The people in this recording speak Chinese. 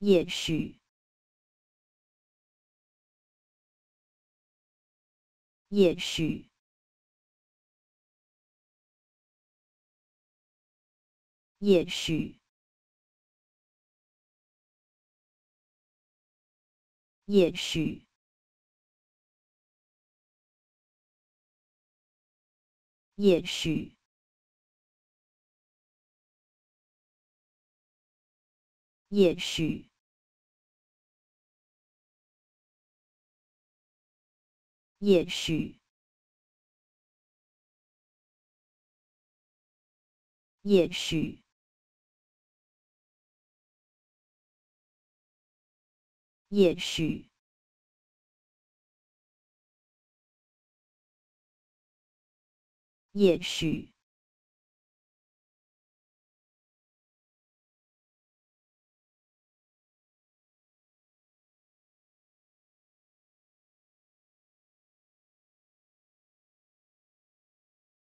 也许，也许，也许，也许，也许。也许，也许，也许，也许，也许。